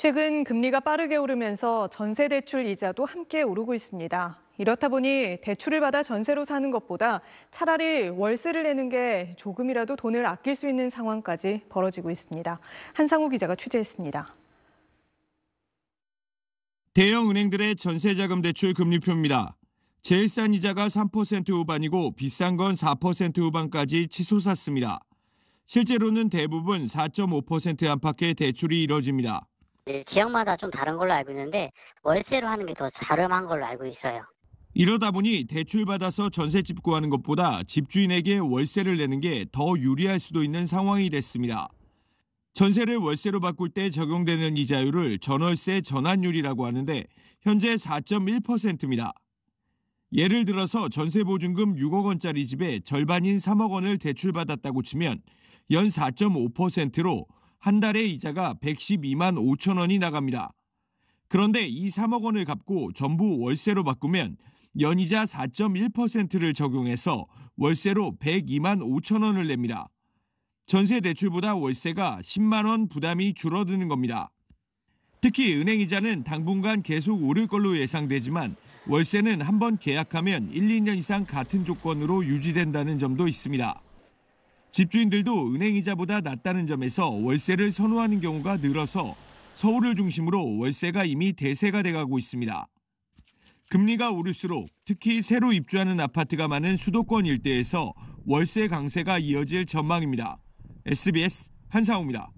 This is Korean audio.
최근 금리가 빠르게 오르면서 전세 대출 이자도 함께 오르고 있습니다. 이렇다 보니 대출을 받아 전세로 사는 것보다 차라리 월세를 내는 게 조금이라도 돈을 아낄 수 있는 상황까지 벌어지고 있습니다. 한상우 기자가 취재했습니다. 대형 은행들의 전세 자금 대출 금리표입니다. 제일 싼 이자가 3% 후반이고 비싼 건 4% 후반까지 치솟았습니다. 실제로는 대부분 4.5% 안팎의 대출이 이뤄집니다. 네, 지역마다 좀 다른 걸로 알고 있는데 월세로 하는 게 더 저렴한 걸로 알고 있어요. 이러다 보니 대출받아서 전세집 구하는 것보다 집주인에게 월세를 내는 게 더 유리할 수도 있는 상황이 됐습니다. 전세를 월세로 바꿀 때 적용되는 이자율을 전월세 전환율이라고 하는데 현재 4.1%입니다. 예를 들어서 전세보증금 6억 원짜리 집에 절반인 3억 원을 대출받았다고 치면 연 4.5%로 한 달에 이자가 112만 5천 원이 나갑니다. 그런데 이 3억 원을 갚고 전부 월세로 바꾸면 연이자 4.1%를 적용해서 월세로 102만 5천 원을 냅니다. 전세 대출보다 월세가 10만 원 부담이 줄어드는 겁니다. 특히 은행 이자는 당분간 계속 오를 걸로 예상되지만 월세는 한번 계약하면 1, 2년 이상 같은 조건으로 유지된다는 점도 있습니다. 집주인들도 은행이자보다 낮다는 점에서 월세를 선호하는 경우가 늘어서 서울을 중심으로 월세가 이미 대세가 돼가고 있습니다. 금리가 오를수록 특히 새로 입주하는 아파트가 많은 수도권 일대에서 월세 강세가 이어질 전망입니다. SBS 한상우입니다.